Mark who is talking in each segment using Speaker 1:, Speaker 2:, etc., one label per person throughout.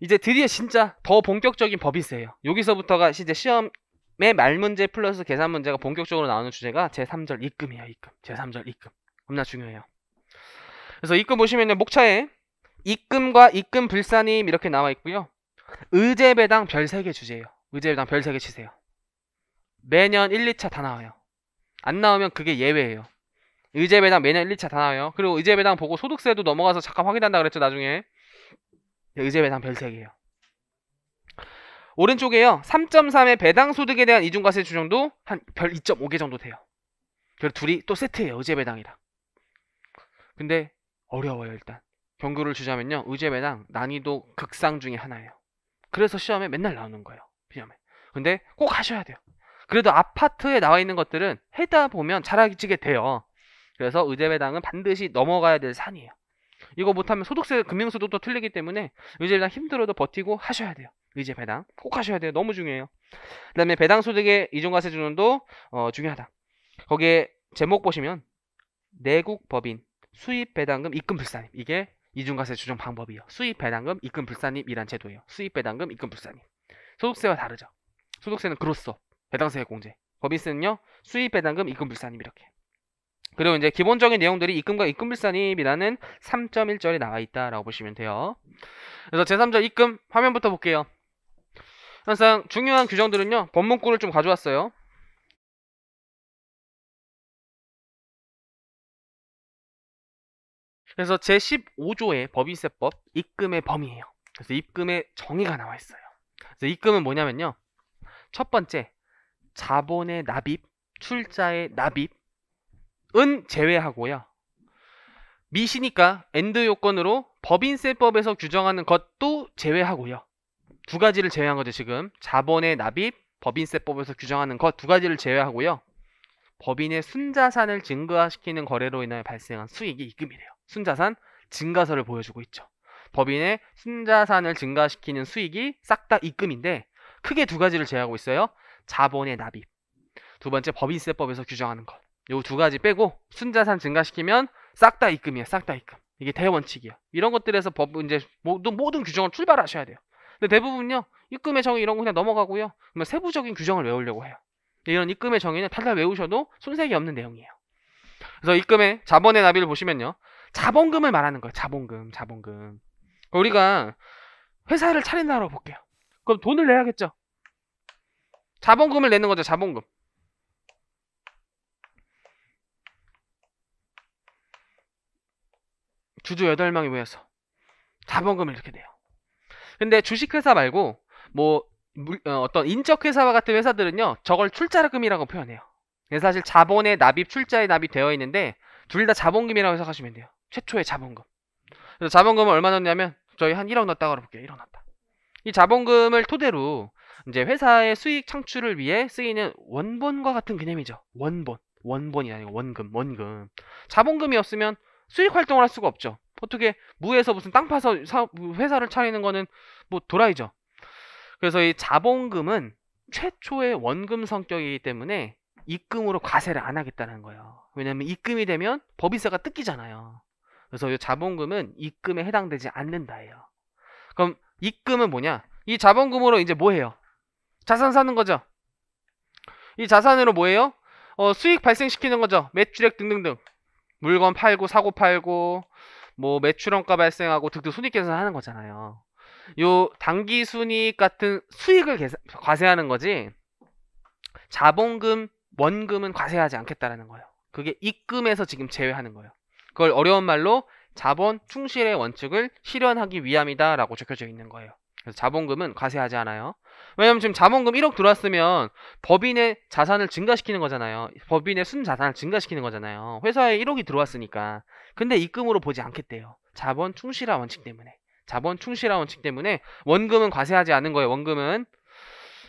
Speaker 1: 이제 드디어 진짜 더 본격적인 법인세예요. 여기서부터가 이제 시험의 말 문제 플러스 계산 문제가 본격적으로 나오는 주제가 제3절 입금이에요. 입금. 제3절 입금. 겁나 중요해요. 그래서 입금 보시면 목차에 입금과 입금 불산임 이렇게 나와 있고요. 의제배당 별 3개 주제예요. 의제배당 별 3개 치세요. 매년 1, 2차 다 나와요. 안 나오면 그게 예외예요. 의제배당 매년 1, 2차 다 나와요. 그리고 의제배당 보고 소득세도 넘어가서 잠깐 확인한다 그랬죠, 나중에. 의제 배당 별세개예요 오른쪽에요. 3.3의 배당 소득에 대한 이중과세 추정도 한 별 2.5개 정도 돼요. 그래서 둘이 또 세트예요. 의제 배당이랑. 근데 어려워요, 일단. 경고를 주자면요. 의제 배당 난이도 극상 중에 하나예요. 그래서 시험에 맨날 나오는 거예요. 비험에 근데 꼭 하셔야 돼요. 그래도 아파트에 나와 있는 것들은 해다 보면 잘 알게 돼요. 그래서 의제 배당은 반드시 넘어가야 될 산이에요. 이거 못하면 소득세 금융소득도 틀리기 때문에 의제 배당 힘들어도 버티고 하셔야 돼요. 의제 배당 꼭 하셔야 돼요. 너무 중요해요. 그다음에 배당 소득의 이중과세 준원도 어, 중요하다. 거기에 제목 보시면 내국 법인 수입 배당금 입금 불산입 이게 이중과세 주정 방법이요. 수입 배당금 입금 불산입이란 제도예요. 수입 배당금 입금 불산입. 소득세와 다르죠. 소득세는 그로소 배당세 공제. 법인세는요 수입 배당금 입금 불산입 이렇게. 그리고 이제 기본적인 내용들이 입금과 입금불산입이라는 3.1절에 나와 있다라고 보시면 돼요. 그래서 제3절 입금 화면부터 볼게요. 항상 중요한 규정들은요. 법문구를 좀 가져왔어요. 그래서 제15조의 법인세법 입금의 범위예요. 그래서 입금의 정의가 나와 있어요. 그래서 입금은 뭐냐면요. 첫 번째, 자본의 납입, 출자의 납입, 은 제외하고요. 미시니까 엔드 요건으로 법인세법에서 규정하는 것도 제외하고요. 두 가지를 제외한 거죠, 지금. 자본의 납입, 법인세법에서 규정하는 것 두 가지를 제외하고요. 법인의 순자산을 증가시키는 거래로 인하여 발생한 수익이 입금이래요 순자산 증가서를 보여주고 있죠. 법인의 순자산을 증가시키는 수익이 싹 다 입금인데 크게 두 가지를 제외하고 있어요. 자본의 납입. 두 번째 법인세법에서 규정하는 것. 요두 가지 빼고 순자산 증가시키면 싹 다 입금이에요. 싹 다 입금. 이게 대원칙이에요. 이런 것들에서 법 이제 모든 모든 규정을 출발하셔야 돼요. 근데 대부분요 입금의 정의 이런 거 그냥 넘어가고요. 그러면 세부적인 규정을 외우려고 해요. 이런 입금의 정의는 탈탈 외우셔도 손색이 없는 내용이에요. 그래서 입금의 자본의 나비를 보시면요. 자본금을 말하는 거예요. 자본금, 자본금. 우리가 회사를 차린다고 볼게요. 그럼 돈을 내야겠죠. 자본금을 내는 거죠. 자본금. 주주 8명이 모여서 자본금을 이렇게 내요. 근데 주식회사 말고 뭐 어, 어떤 인적회사와 같은 회사들은요 저걸 출자금이라고 표현해요. 그래서 사실 자본의 납입 출자에 납입되어 있는데 둘 다 자본금이라고 해석하시면 돼요. 최초의 자본금. 그래서 자본금은 얼마 넣냐면 저희 한 1억 넣었다고 알아볼게요. 1억 넣었다. 이 자본금을 토대로 이제 회사의 수익 창출을 위해 쓰이는 원본과 같은 개념이죠. 원본. 원본이 아니고 원금, 원금. 자본금이 없으면 수익 활동을 할 수가 없죠. 어떻게 무에서 무슨 땅 파서 사, 회사를 차리는 거는 뭐 도라이죠. 그래서 이 자본금은 최초의 원금 성격이기 때문에 입금으로 과세를 안 하겠다는 거예요. 왜냐하면 입금이 되면 법인세가 뜯기잖아요. 그래서 이 자본금은 입금에 해당되지 않는다예요. 그럼 입금은 뭐냐? 이 자본금으로 이제 뭐 해요? 자산 사는 거죠. 이 자산으로 뭐 해요? 어, 수익 발생시키는 거죠. 매출액 등등등. 물건 팔고 사고 팔고 뭐 매출원가 발생하고 득등 순익 계산하는 거잖아요. 요 단기 순익 같은 수익을 계산, 과세하는 거지 자본금 원금은 과세하지 않겠다라는 거예요. 그게 입금에서 지금 제외하는 거예요. 그걸 어려운 말로 자본 충실의 원칙을 실현하기 위함이다라고 적혀져 있는 거예요. 그래서 자본금은 과세하지 않아요. 왜냐면 지금 자본금 1억 들어왔으면 법인의 자산을 증가시키는 거잖아요. 법인의 순자산을 증가시키는 거잖아요. 회사에 1억이 들어왔으니까. 근데 입금으로 보지 않겠대요. 자본 충실화 원칙 때문에. 자본 충실화 원칙 때문에 원금은 과세하지 않은 거예요. 원금은.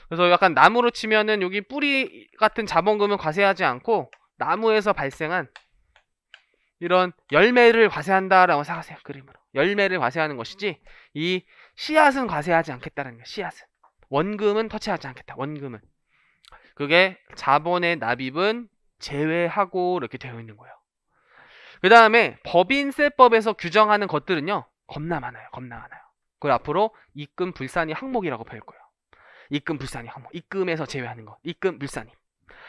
Speaker 1: 그래서 약간 나무로 치면은 여기 뿌리 같은 자본금은 과세하지 않고 나무에서 발생한 이런 열매를 과세한다라고 생각하세요. 그림으로. 열매를 과세하는 것이지 이 씨앗은 과세하지 않겠다는 거예요. 씨앗은. 원금은 터치하지 않겠다. 원금은. 그게 자본의 납입은 제외하고 이렇게 되어 있는 거예요. 그 다음에 법인세법에서 규정하는 것들은요. 겁나 많아요. 겁나 많아요. 그걸 앞으로 입금 불산이 항목이라고 배울 거예요. 입금 불산이 항목. 입금에서 제외하는 것. 입금 불산이.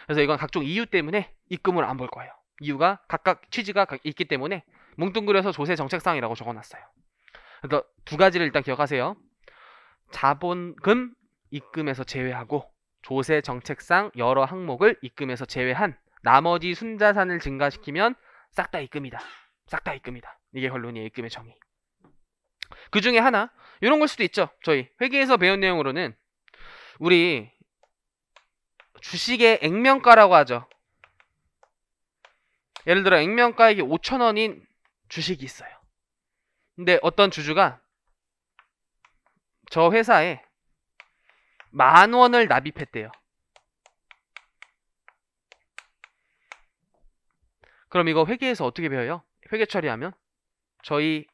Speaker 1: 그래서 이건 각종 이유 때문에 입금을 안 볼 거예요. 이유가 각각 취지가 있기 때문에 뭉뚱그려서 조세 정책상이라고 적어놨어요. 그래서 두 가지를 일단 기억하세요. 자본금 입금에서 제외하고 조세 정책상 여러 항목을 입금에서 제외한 나머지 순자산을 증가시키면 싹 다 입금이다. 싹 다 입금이다. 이게 결론이에요. 입금의 정의. 그 중에 하나 이런 걸 수도 있죠. 저희 회계에서 배운 내용으로는 우리 주식의 액면가라고 하죠. 예를 들어 액면가액이 5천원인 주식이 있어요. 근데 어떤 주주가 저 회사에 만 원을 납입했대요. 그럼 이거 회계에서 어떻게 배워요? 회계 처리하면 저희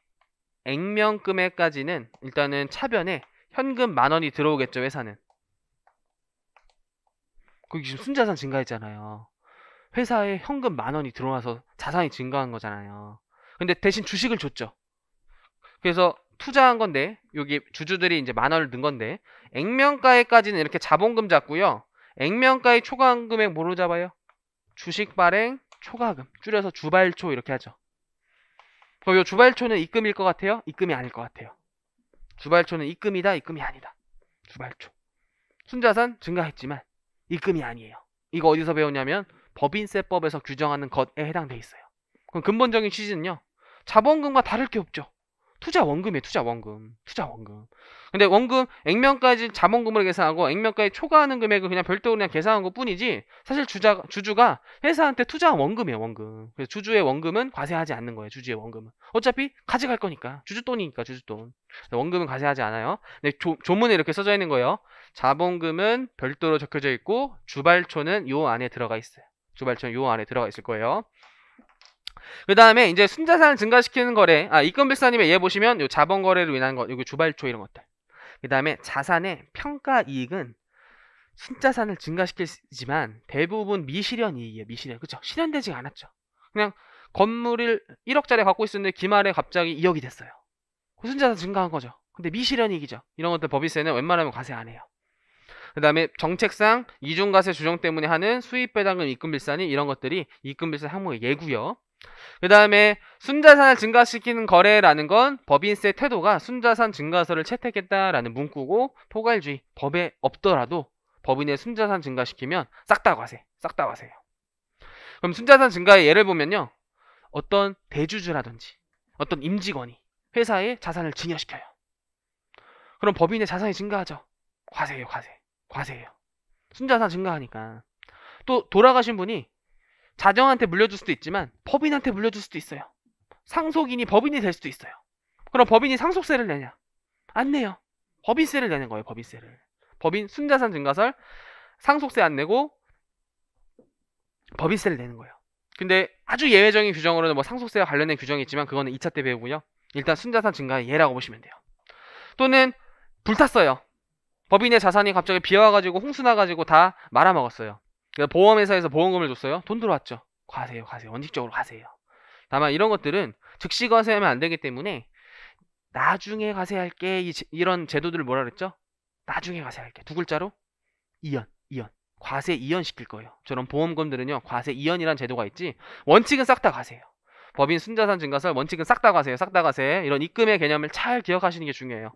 Speaker 1: 액면 금액까지는 일단은 차변에 현금 만 원이 들어오겠죠 회사는. 거기 지금 순자산 증가했잖아요. 회사에 현금 만 원이 들어와서 자산이 증가한 거잖아요. 근데 대신 주식을 줬죠. 그래서 투자한 건데 여기 주주들이 이제 만 원을 넣은 건데 액면가에까지는 이렇게 자본금 잡고요. 액면가의 초과한 금액 뭐로 잡아요? 주식 발행 초과금 줄여서 주발초 이렇게 하죠. 그럼 이 주발초는 입금일 것 같아요? 입금이 아닐 것 같아요. 주발초는 입금이다, 입금이 아니다. 주발초. 순자산 증가했지만 입금이 아니에요. 이거 어디서 배웠냐면 법인세법에서 규정하는 것에 해당돼 있어요. 그럼 근본적인 취지는요. 자본금과 다를 게 없죠. 투자 원금이에요. 투자 원금. 투자 원금. 근데 원금 액면까지 자본금을 계산하고 액면까지 초과하는 금액을 그냥 별도로 그냥 계산한 것 뿐이지 사실 주자, 주주가 회사한테 투자한 원금이에요. 원금. 그래서 주주의 원금은 과세하지 않는 거예요. 주주의 원금은. 어차피 가져갈 거니까. 주주 돈이니까 주주 돈. 원금은 과세하지 않아요. 근데 조, 조문에 이렇게 써져 있는 거예요. 자본금은 별도로 적혀져 있고 주발초는 요 안에 들어가 있어요. 주발치요 안에 들어가 있을 거예요. 그 다음에 이제 순자산을 증가시키는 거래 아 이건백사님의 얘 예 보시면 요 자본 거래로 인한 것 여기 주발초 이런 것들 그 다음에 자산의 평가 이익은 순자산을 증가시키지만 대부분 미실현 이익이에요 미실현 그쵸 실현되지가 않았죠 그냥 건물을 1억짜리 갖고 있었는데 기말에 갑자기 2억이 됐어요 그 순자산 증가한 거죠 근데 미실현 이익이죠 이런 것들 법인세는 웬만하면 과세 안 해요 그 다음에 정책상 이중과세 조정 때문에 하는 수입 배당금 입금 빌산이 이런 것들이 입금 빌산 항목의 예구요그 다음에 순자산을 증가시키는 거래라는 건 법인세 태도가 순자산 증가서를 채택했다라는 문구고 포괄주의 법에 없더라도 법인의 순자산 증가시키면 싹 다 과세 싹 다 과세요. 그럼 순자산 증가의 예를 보면요. 어떤 대주주라든지 어떤 임직원이 회사의 자산을 증여시켜요. 그럼 법인의 자산이 증가하죠. 과세예요 과세. 과세예요. 순자산 증가하니까. 또 돌아가신 분이 자정한테 물려줄 수도 있지만 법인한테 물려줄 수도 있어요. 상속인이 법인이 될 수도 있어요. 그럼 법인이 상속세를 내냐? 안 내요. 법인세를 내는 거예요. 법인세를. 법인 순자산 증가설 상속세 안 내고 법인세를 내는 거예요. 근데 아주 예외적인 규정으로는 뭐 상속세와 관련된 규정이 있지만 그거는 2차 때 배우고요. 일단 순자산 증가의 예라고 보시면 돼요. 또는 불탔어요. 법인의 자산이 갑자기 비어가지고 홍수 나가지고 다 말아먹었어요. 보험회사에서 보험금을 줬어요. 돈 들어왔죠. 과세요과세요 원칙적으로 과세요 다만 이런 것들은 즉시 과세하면 안 되기 때문에 나중에 과세할게 이, 런 제도들을 뭐라 그랬죠? 나중에 과세할게 두 글자로 이연, 이연. 과세 이연 시킬 거예요. 저런 보험금들은요 과세 이연이란 제도가 있지 원칙은 싹 다 과세예요. 법인 순자산 증가설 원칙은 싹 다 과세예요. 싹 다 과세 이런 입금의 개념을 잘 기억하시는 게 중요해요.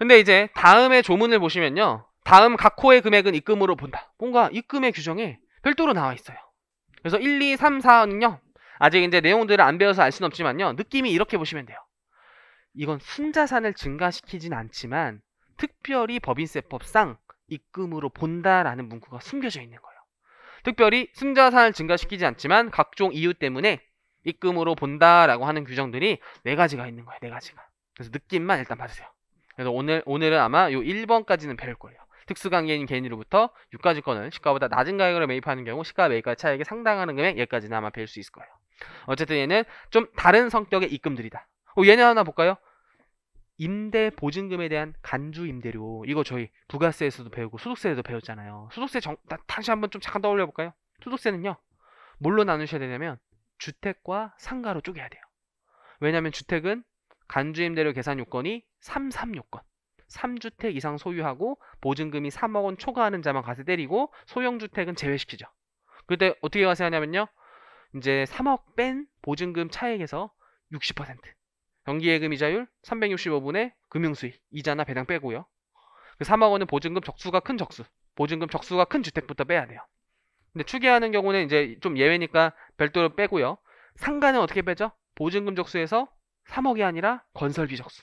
Speaker 1: 근데 이제 다음에 조문을 보시면요. 다음 각 호의 금액은 입금으로 본다. 뭔가 입금의 규정에 별도로 나와 있어요. 그래서 1, 2, 3, 4는요. 아직 이제 내용들을 안 배워서 알 수는 없지만요. 느낌이 이렇게 보시면 돼요. 이건 순자산을 증가시키진 않지만 특별히 법인세법상 입금으로 본다라는 문구가 숨겨져 있는 거예요. 특별히 순자산을 증가시키지 않지만 각종 이유 때문에 입금으로 본다라고 하는 규정들이 네 가지가 있는 거예요. 네 가지가. 그래서 느낌만 일단 봐주세요. 그래서 오늘, 오늘은 아마 요 1번까지는 배울 거예요. 특수관계인 개인으로부터 유가지 건은 시가보다 낮은 가격으로 매입하는 경우 시가 매입가 차액에 상당하는 금액 얘까지는 아마 배울 수 있을 거예요. 어쨌든 얘는 좀 다른 성격의 입금들이다. 어, 얘네 하나 볼까요? 임대 보증금에 대한 간주 임대료 이거 저희 부가세에서도 배우고 소득세에도 배웠잖아요. 소득세 정, 나, 다시 한번 좀 잠깐 떠올려 볼까요? 소득세는요. 뭘로 나누셔야 되냐면 주택과 상가로 쪼개야 돼요. 왜냐하면 주택은 간주 임대료 계산 요건이 3.3 요건. 3주택 이상 소유하고 보증금이 3억 원 초과하는 자만 가세 때리고 소형주택은 제외시키죠. 그때 어떻게 가세하냐면요. 이제 3억 뺀 보증금 차액에서 60%. 연기예금 이자율 365분의 금융수익 이자나 배당 빼고요. 그 3억 원은 보증금 적수가 큰 적수. 보증금 적수가 큰 주택부터 빼야 돼요. 근데 추계하는 경우는 이제 좀 예외니까 별도로 빼고요. 상가는 어떻게 빼죠? 보증금 적수에서 3억이 아니라 건설비 적수.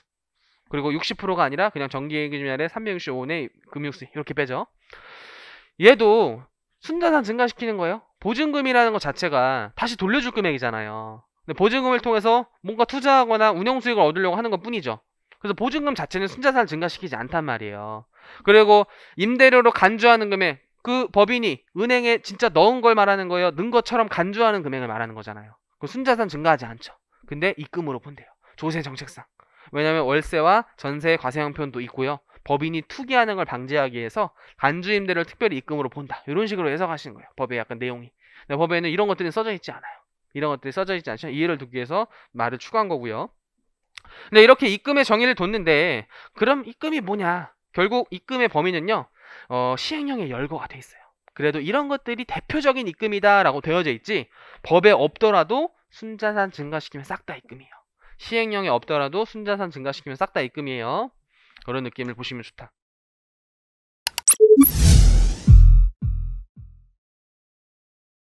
Speaker 1: 그리고 60%가 아니라 그냥 정기금융날의 예 365원의 금융수익 이렇게 빼죠. 얘도 순자산 증가시키는 거예요. 보증금이라는 것 자체가 다시 돌려줄 금액이잖아요. 근데 보증금을 통해서 뭔가 투자하거나 운영 수익을 얻으려고 하는 것 뿐이죠. 그래서 보증금 자체는 순자산 증가시키지 않단 말이에요. 그리고 임대료로 간주하는 금액, 그 법인이 은행에 진짜 넣은 걸 말하는 거예요. 넣은 것처럼 간주하는 금액을 말하는 거잖아요. 그 순자산 증가하지 않죠. 근데 입금으로 본대요. 조세 정책상. 왜냐하면 월세와 전세 과세형편도 있고요. 법인이 투기하는 걸 방지하기 위해서 간주임대를 특별히 입금으로 본다. 이런 식으로 해석하시는 거예요. 법의 약간 내용이. 법에는 이런 것들이 써져 있지 않아요. 이런 것들이 써져 있지 않죠. 이해를 돕기 위해서 말을 추가한 거고요. 근데 이렇게 입금의 정의를 뒀는데 그럼 입금이 뭐냐? 결국 입금의 범위는요. 어, 시행령에 열거가 돼 있어요. 그래도 이런 것들이 대표적인 입금이다라고 되어져 있지 법에 없더라도 순자산 증가시키면 싹 다 입금이에요. 시행령이 없더라도 순자산 증가시키면 싹 다 입금이에요. 그런 느낌을 보시면 좋다.